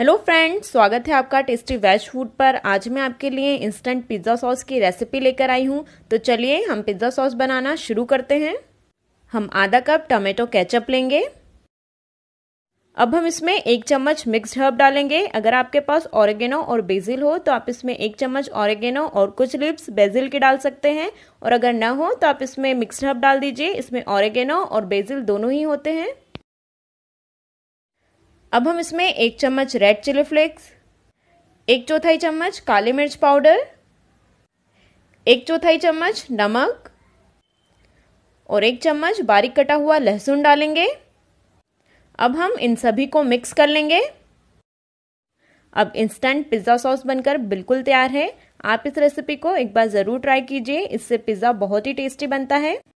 hello friends स्वागत है आपका टेस्टी वेज फूड पर आज मैं आपके लिए इंस्टेंट पिज़्ज़ा सॉस की रेसिपी लेकर आई हूँ तो चलिए हम पिज़्ज़ा सॉस बनाना शुरू करते हैं हम आधा कप टमेटो केचप लेंगे अब हम इसमें एक चम्मच मिक्स्ड हर्ब डालेंगे अगर आपके पास ऑरेगेनो और बेजिल हो तो आप इसमें एक चम्मच ऑरेगेनो और कुछ लिप्स बेजिल के डाल सकते हैं और अगर न हो तो आप इसमें मिक्सड हर्ब डाल दीजिए इसमें ऑरेगेनो और बेजिल दोनों ही होते हैं अब हम इसमें एक चम्मच रेड चिली फ्लेक्स एक चौथाई चम्मच काली मिर्च पाउडर एक चौथाई चम्मच नमक और एक चम्मच बारीक कटा हुआ लहसुन डालेंगे अब हम इन सभी को मिक्स कर लेंगे अब इंस्टेंट पिज़्ज़ा सॉस बनकर बिल्कुल तैयार है आप इस रेसिपी को एक बार ज़रूर ट्राई कीजिए इससे पिज़्ज़ा बहुत ही टेस्टी बनता है